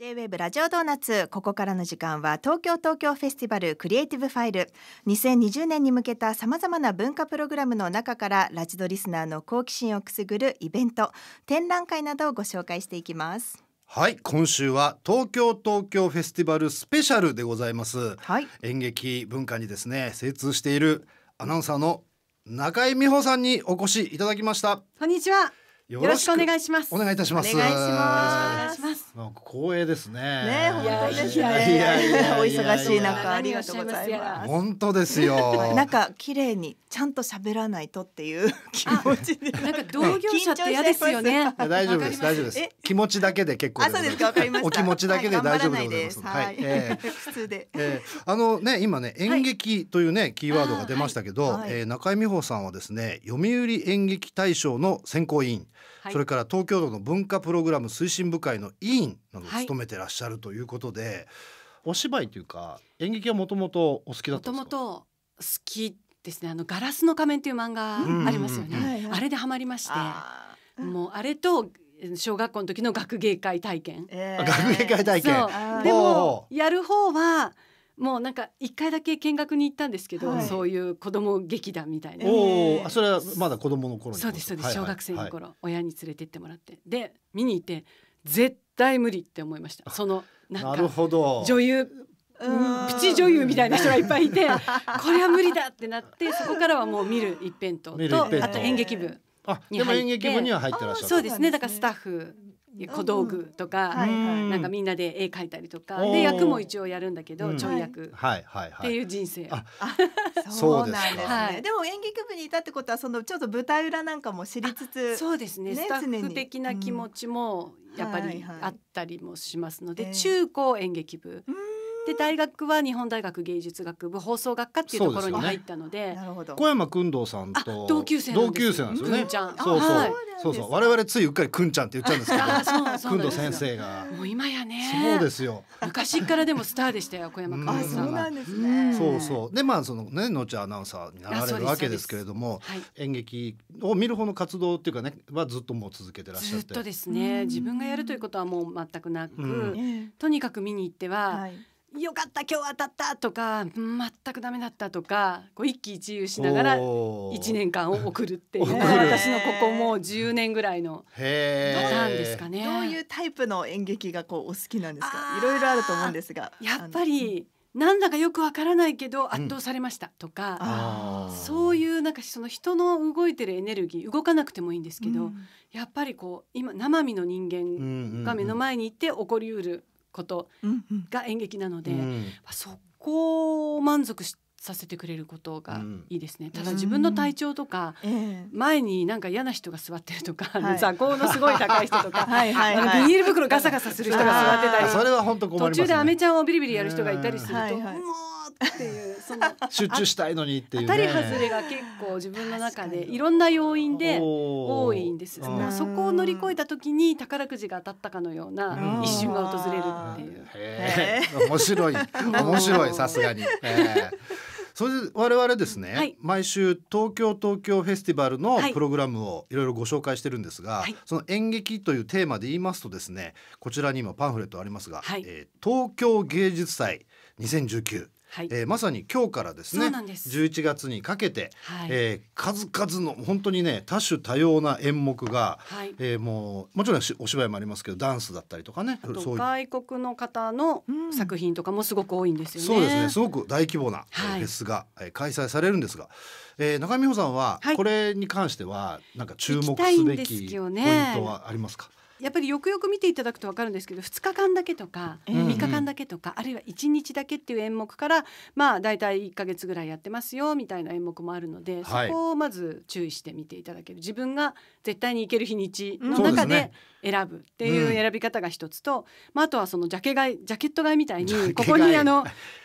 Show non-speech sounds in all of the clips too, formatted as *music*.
J-WAVE ラジオドーナツここからの時間は東京東京フェスティバルクリエイティブファイル2020年に向けたさまざまな文化プログラムの中からラジドリスナーの好奇心をくすぐるイベント展覧会などをご紹介していきますはい今週は東京東京フェスティバルスペシャルでございます、はい、演劇文化にですね精通しているアナウンサーの中井美穂さんにお越しいただきましたこんにちはよろしくお願いしますお願いいたしますお願いしますなんか光栄ですね。ね、本当ですね。お忙しい中ありがとうございます。本当ですよ。なんか綺麗にちゃんと喋らないとっていう気持ちで。なんか同業者って嫌ですよね。*laughs* 大丈夫です大丈夫です。気持ちだけで結構あ、ですかわかりましお気持ちだけで大丈夫でございます。はい。普通で。あのね今ね演劇というねキーワードが出ましたけど、中井美穂さんはですね読売演劇大賞の選考委員。それから東京都の文化プログラム推進部会の委員などを務めてらっしゃるということで、はい、お芝居というか演劇はもともとお好きだったんですかもと好きですねあのガラスの仮面という漫画ありますよね、あれでハマりましてもうあれと小学校の時の学芸会体験、えー、学芸会体験でもやる方はもうなんか一回だけ見学に行ったんですけど、はい、そういう子供劇団みたいな。おお、それはまだ子供の頃そうですそうです、小学生の頃、はい、親に連れて行ってもらって、で見に行って絶対無理って思いました。そのなるほど。女優プチ女優みたいな人がいっぱいいて、*laughs* これは無理だってなって、そこからはもう見る一辺倒とあと演劇部。あでも演劇部には入ってらっしゃるそうですねだからスタッフ小道具とか、なんかみんなで絵描いたりとか、で役も一応やるんだけど、ちょい役っていう人生。*laughs* そうなんですね。でも演劇部にいたってことはそのちょっと舞台裏なんかも知りつつ、そうですね。スタッフ的な気持ちもやっぱりあったりもしますので、中高演劇部で大学は日本大学芸術学部放送学科っていうところに入ったので、ね、小山君堂さんと同級生なんですよね。ちゃんそうそう、そうそう我々ついうっかりくんちゃんって言っちゃうんですけど、くんど先生がもう今やね。そうですよ。昔からでもスターでしたよ小山君堂さんそうなんですね。そうそうでまあそのね後アナウンサーになられるわけですけれども、はい、演劇を見る方の活動っていうかねはずっともう続けてらっしゃって。ずっとですね。自分がやるということはもう全くなく、とにかく見に行っては。はいよかった今日当たったとか全くダメだったとかこう一喜一憂しながら1年間を送るっていう私のここもう10年ぐらいのパターンですかね。どういうタイプの演劇がこうお好きなんですかいろいろあると思うんですが。やっぱり、なんだかよくわからないけど圧倒されましたとか、うん、そういうなんかその人の動いてるエネルギー動かなくてもいいんですけど、うん、やっぱりこう今生身の人間が目の前にいて起こりうることが演劇なので、うんそこを満足させてくれることがいいですね、うん、ただ自分の体調とか、うん、前になんか嫌な人が座ってるとか、はい、座高のすごい高い人とか *laughs* はい、はい、ビニール袋ガサガサする人が座ってたり途中でアメちゃんをビリビリやる人がいたりすると、はいはい、もうっていうその *laughs* 集中したいのにっていう、ね、当たり外れが結構自分の中でいろんな要因で多いんです。そこを乗り越えた時に宝くじが当たったかのような一瞬が訪れるっていう。面白い *laughs* 面白いさすがに。*laughs* それで我々ですね、はい、毎週東京東京フェスティバルのプログラムをいろいろご紹介してるんですが、はい、その演劇というテーマで言いますとですねこちらに今パンフレットありますが、はい、えー、東京芸術祭2019はい、えー、まさに今日からですね11月にかけて、はい、えー、数々の本当にね多種多様な演目が、はい、えー、もうもちろんお芝居もありますけどダンスだったりとかね外国の方の作品とかもすごく多いんですよね。そうですねすごく大規模なフェスが、はい、開催されるんですが、えー、中見穂さんはこれに関しては、はい、なんか注目すべきポイントはありますか、やっぱりよくよく見ていただくと分かるんですけど2日間だけとか3日間だけとか、あるいは1日だけっていう演目からまあ大体1か月ぐらいやってますよみたいな演目もあるので、そこをまず注意して見ていただける自分が絶対に行ける日にちの中で選ぶっていう選び方が一つと、まあ、あとはそのジャケ買いジャケット買いみたいにここにあの。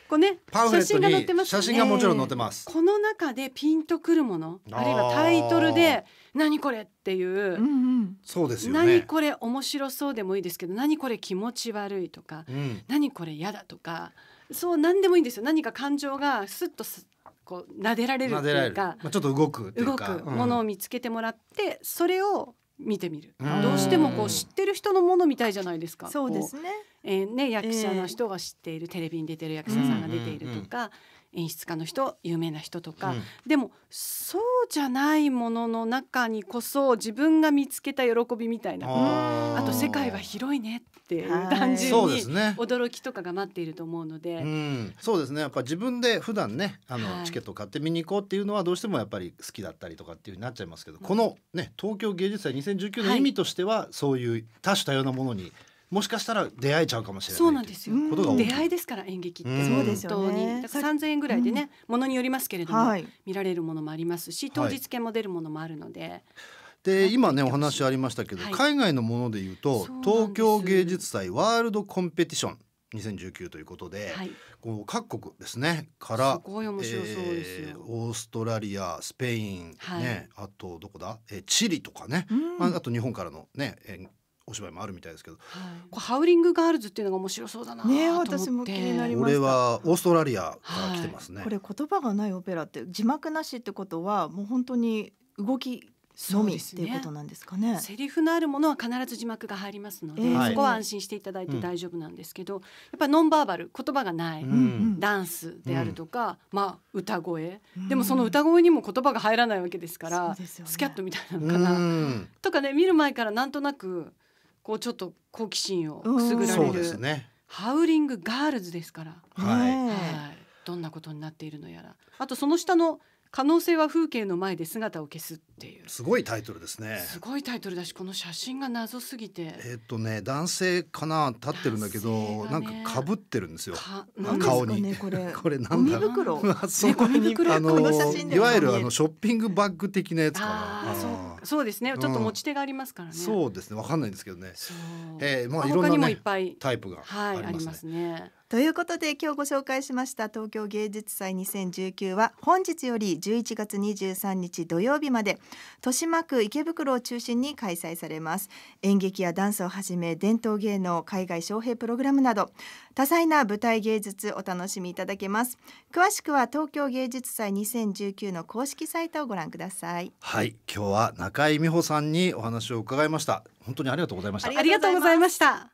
こうね、写真が載ってます、写真がもちろん載ってます、この中でピンとくるものあるいはタイトルで何これっていう、うんうん、そうですよ、ね、何これ面白そうでもいいですけど何これ気持ち悪いとか、うん、何これ嫌だとかそう何でもいいんですよ何か感情がすっとすこう撫でられるっていうか、まあ、ちょっと動く動くものを見つけてもらって、うん、それを見てみるどうしてもこう知ってる人のものみたいじゃないですかそうですね,、えーね、役者の人が知っている、えー、テレビに出てる役者さんが出ているとか、演出家の人有名な人とか、うん、でもそうじゃないものの中にこそ自分が見つけた喜びみたいなああと世界は広いねっていう単純に驚きとかが待っていると思うので、はい、そうですね、やっぱ自分で普段ねあの、チケット買って見に行こうっていうのはどうしてもやっぱり好きだったりとかっていうになっちゃいますけど、この、ね、東京芸術祭2019の意味としては、そういう多種多様なものにもしかしたら出会えちゃうかもしれないそうなんですよ出会いですから演劇ってそうですよね3000円ぐらいでねものによりますけれども見られるものもありますし当日券も出るものもあるので。で今ねお話ありましたけど、海外のものでいうと東京芸術祭ワールドコンペティション2019ということで、はい、こう各国ですねからすごい面白そうですよ、えー、オーストラリアスペイン、はい、ねあとどこだ、えー、チリとかね、うん、あと日本からのね、お芝居もあるみたいですけど、はい、ハウリングガールズっていうのが面白そうだなね私も気になりましはオーストラリアから来てますね、はい、これ言葉がないオペラって字幕なしってことはもう本当に動きのみっていうことなんですかね。ねセリフのあるものは必ず字幕が入りますので、えー、そこは安心していただいて大丈夫なんですけど、はい、やっぱりノンバーバル言葉がない、うん、ダンスであるとか、うん、まあ歌声、うん、でもその歌声にも言葉が入らないわけですから、ね、スキャットみたいなのかな、とかね見る前からなんとなくこうちょっと好奇心をくすぐられる、ね、ハウリングガールズですから、はい、はい、どんなことになっているのやらあとその下の可能性は風景の前で姿を消すっていうすごいタイトルですねすごいタイトルだしこの写真が謎すぎてえっとね男性かな立ってるんだけど、ね、なんかかぶってるんですよ顔に、ね、これ *laughs* これなんだ袋 *laughs* そこに、あのいわゆるあのショッピングバッグ的なやつかなそうそうですねちょっと持ち手がありますからね、うん、そうですねわかんないんですけどねえー、まあいろんな、ね、いっぱいタイプがありますね、はい、ありますねということで今日ご紹介しました東京芸術祭2019は本日より11月23日土曜日まで豊島区池袋を中心に開催されます演劇やダンスをはじめ伝統芸能海外招聘プログラムなど多彩な舞台芸術お楽しみいただけます詳しくは東京芸術祭2019の公式サイトをご覧くださいはい今日は中井美穂さんにお話を伺いました本当にありがとうございましたありがとうございました